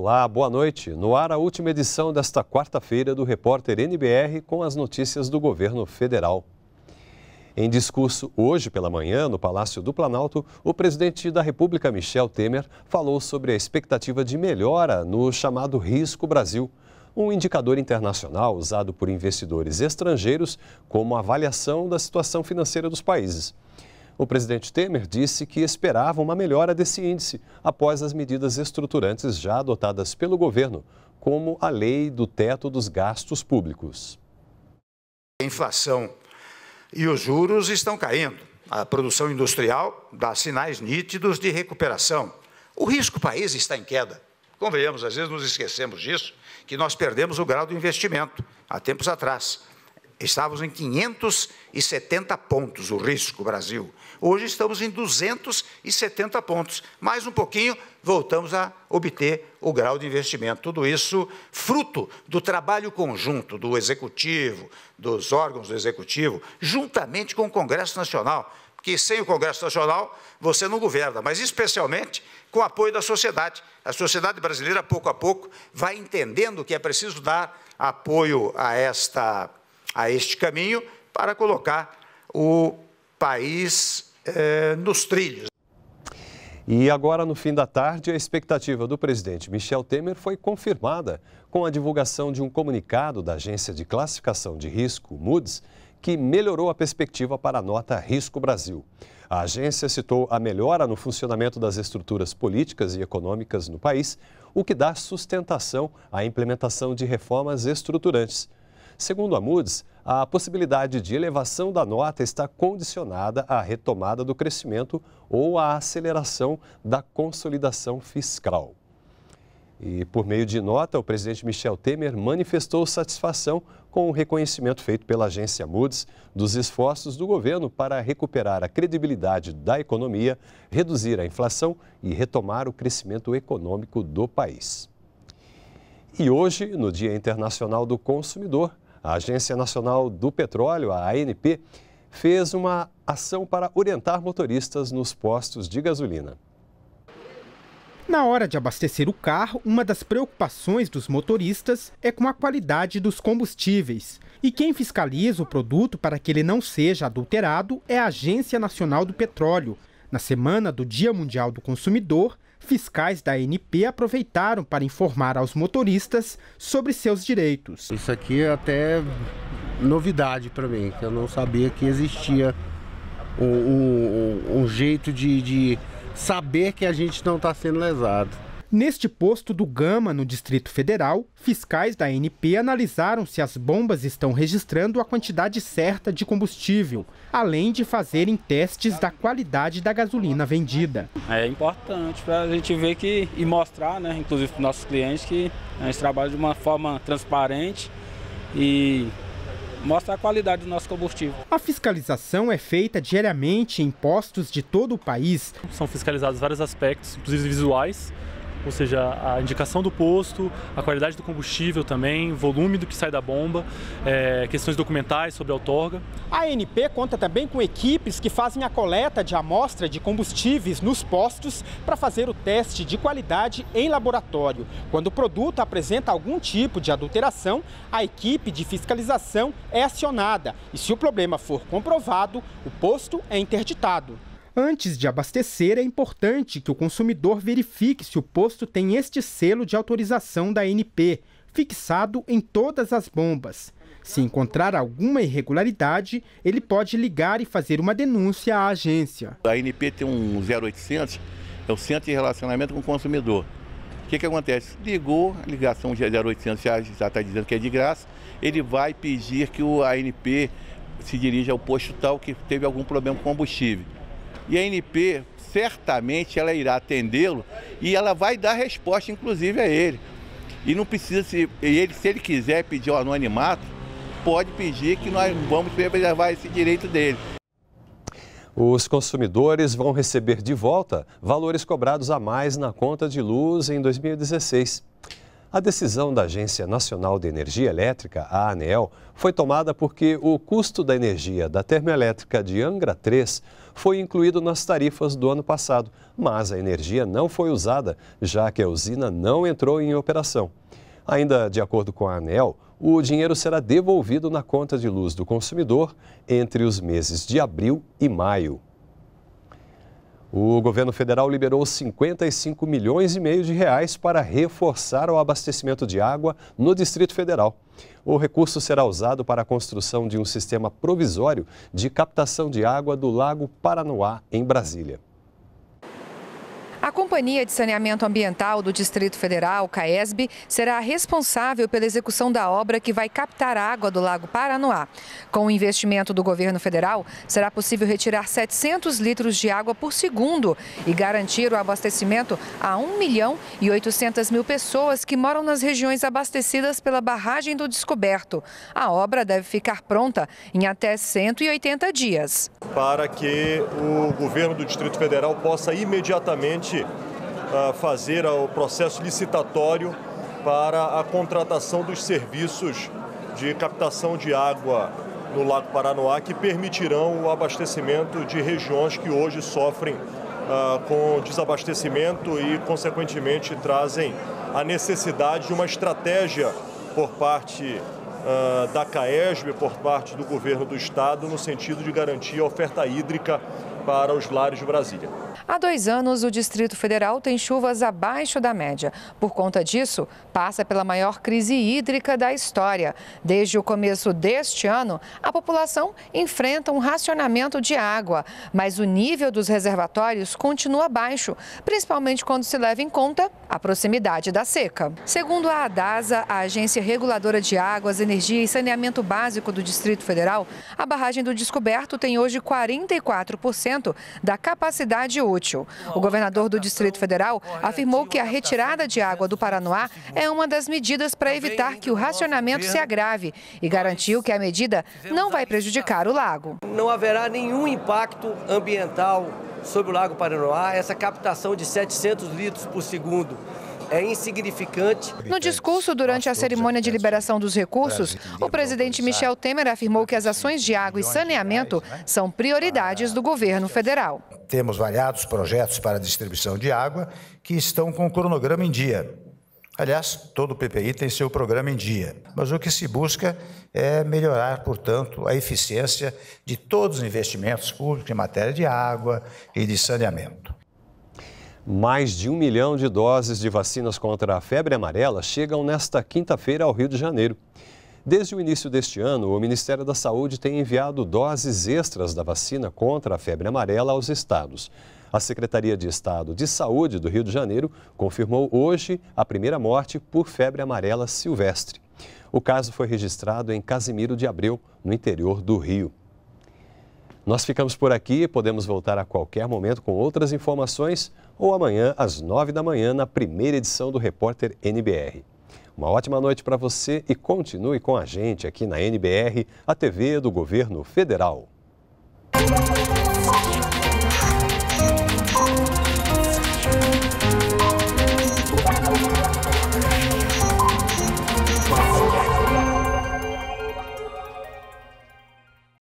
Olá, boa noite. No ar, a última edição desta quarta-feira do Repórter NBR com as notícias do governo federal. Em discurso hoje pela manhã, no Palácio do Planalto, o presidente da República, Michel Temer, falou sobre a expectativa de melhora no chamado Risco Brasil, um indicador internacional usado por investidores estrangeiros como avaliação da situação financeira dos países. O presidente Temer disse que esperava uma melhora desse índice após as medidas estruturantes já adotadas pelo governo, como a lei do teto dos gastos públicos. A inflação e os juros estão caindo. A produção industrial dá sinais nítidos de recuperação. O risco país está em queda. Convenhamos, às vezes nos esquecemos disso, que nós perdemos o grau do investimento há tempos atrás. Estávamos em 570 pontos o risco Brasil. Hoje estamos em 270 pontos. Mais um pouquinho, voltamos a obter o grau de investimento. Tudo isso fruto do trabalho conjunto do Executivo, dos órgãos do Executivo, juntamente com o Congresso Nacional. Porque sem o Congresso Nacional você não governa, mas especialmente com o apoio da sociedade. A sociedade brasileira, pouco a pouco, vai entendendo que é preciso dar apoio a esta a este caminho para colocar o país eh, nos trilhos. E agora, no fim da tarde, a expectativa do presidente Michel Temer foi confirmada com a divulgação de um comunicado da Agência de Classificação de Risco, Moody's, que melhorou a perspectiva para a nota Risco Brasil. A agência citou a melhora no funcionamento das estruturas políticas e econômicas no país, o que dá sustentação à implementação de reformas estruturantes. Segundo a Moody's, a possibilidade de elevação da nota está condicionada à retomada do crescimento ou à aceleração da consolidação fiscal. E por meio de nota, o presidente Michel Temer manifestou satisfação com o reconhecimento feito pela agência Moody's dos esforços do governo para recuperar a credibilidade da economia, reduzir a inflação e retomar o crescimento econômico do país. E hoje, no Dia Internacional do Consumidor, a Agência Nacional do Petróleo, a ANP, fez uma ação para orientar motoristas nos postos de gasolina. Na hora de abastecer o carro, uma das preocupações dos motoristas é com a qualidade dos combustíveis. E quem fiscaliza o produto para que ele não seja adulterado é a Agência Nacional do Petróleo. Na semana do Dia Mundial do Consumidor, fiscais da ANP aproveitaram para informar aos motoristas sobre seus direitos. Isso aqui é até novidade para mim, que eu não sabia que existia um, um, um jeito de, de saber que a gente não está sendo lesado. Neste posto do Gama, no Distrito Federal, fiscais da NP analisaram se as bombas estão registrando a quantidade certa de combustível, além de fazerem testes da qualidade da gasolina vendida. É importante para a gente ver que, e mostrar, né, inclusive para os nossos clientes, que a gente trabalha de uma forma transparente e mostra a qualidade do nosso combustível. A fiscalização é feita diariamente em postos de todo o país. São fiscalizados vários aspectos, inclusive visuais, ou seja, a indicação do posto, a qualidade do combustível também, volume do que sai da bomba, é, questões documentais sobre a outorga. A ANP conta também com equipes que fazem a coleta de amostra de combustíveis nos postos para fazer o teste de qualidade em laboratório. Quando o produto apresenta algum tipo de adulteração, a equipe de fiscalização é acionada e, se o problema for comprovado, o posto é interditado. Antes de abastecer, é importante que o consumidor verifique se o posto tem este selo de autorização da ANP, fixado em todas as bombas. Se encontrar alguma irregularidade, ele pode ligar e fazer uma denúncia à agência. A ANP tem um 0800, é o Centro de Relacionamento com o Consumidor. O que, que acontece? Ligou, a ligação 0800 já é está dizendo que é de graça, ele vai pedir que o ANP se dirija ao posto tal que teve algum problema com combustível e a NP certamente ela irá atendê-lo e ela vai dar resposta, inclusive, a ele. E não precisa, se ele, se ele quiser pedir o anonimato, pode pedir que nós vamos preservar esse direito dele. Os consumidores vão receber de volta valores cobrados a mais na conta de luz em 2016. A decisão da Agência Nacional de Energia Elétrica, a ANEEL, foi tomada porque o custo da energia da termoelétrica de Angra 3 foi incluído nas tarifas do ano passado, mas a energia não foi usada, já que a usina não entrou em operação. Ainda de acordo com a ANEEL, o dinheiro será devolvido na conta de luz do consumidor entre os meses de abril e maio. O governo federal liberou 55 milhões e meio de reais para reforçar o abastecimento de água no Distrito Federal. O recurso será usado para a construção de um sistema provisório de captação de água do Lago Paranoá, em Brasília. Companhia de Saneamento Ambiental do Distrito Federal, CAESB, será responsável pela execução da obra que vai captar água do Lago Paranoá. Com o investimento do governo federal, será possível retirar 700 litros de água por segundo e garantir o abastecimento a 1 milhão e 800 mil pessoas que moram nas regiões abastecidas pela barragem do Descoberto. A obra deve ficar pronta em até 180 dias. Para que o governo do Distrito Federal possa imediatamente fazer o processo licitatório para a contratação dos serviços de captação de água no Lago Paranoá, que permitirão o abastecimento de regiões que hoje sofrem ah, com desabastecimento e, consequentemente, trazem a necessidade de uma estratégia por parte ah, da CAESB, por parte do governo do estado, no sentido de garantir a oferta hídrica para os lares de Brasília. Há dois anos, o Distrito Federal tem chuvas abaixo da média. Por conta disso, passa pela maior crise hídrica da história. Desde o começo deste ano, a população enfrenta um racionamento de água, mas o nível dos reservatórios continua baixo, principalmente quando se leva em conta a proximidade da seca. Segundo a ADASA, a Agência Reguladora de Águas, Energia e Saneamento Básico do Distrito Federal, a barragem do Descoberto tem hoje 44% da capacidade útil. O governador do Distrito Federal afirmou que a retirada de água do Paranoá é uma das medidas para evitar que o racionamento se agrave e garantiu que a medida não vai prejudicar o lago. Não haverá nenhum impacto ambiental sobre o Lago Paranoá, essa captação de 700 litros por segundo é insignificante. No discurso durante a cerimônia de liberação dos recursos, o presidente Michel Temer afirmou que as ações de água e saneamento são prioridades do governo federal. Temos variados projetos para distribuição de água que estão com o cronograma em dia. Aliás, todo o PPI tem seu programa em dia, mas o que se busca é melhorar, portanto, a eficiência de todos os investimentos públicos em matéria de água e de saneamento. Mais de um milhão de doses de vacinas contra a febre amarela chegam nesta quinta-feira ao Rio de Janeiro. Desde o início deste ano, o Ministério da Saúde tem enviado doses extras da vacina contra a febre amarela aos estados. A Secretaria de Estado de Saúde do Rio de Janeiro confirmou hoje a primeira morte por febre amarela silvestre. O caso foi registrado em Casimiro de Abreu, no interior do Rio. Nós ficamos por aqui e podemos voltar a qualquer momento com outras informações ou amanhã às nove da manhã na primeira edição do Repórter NBR. Uma ótima noite para você e continue com a gente aqui na NBR, a TV do Governo Federal.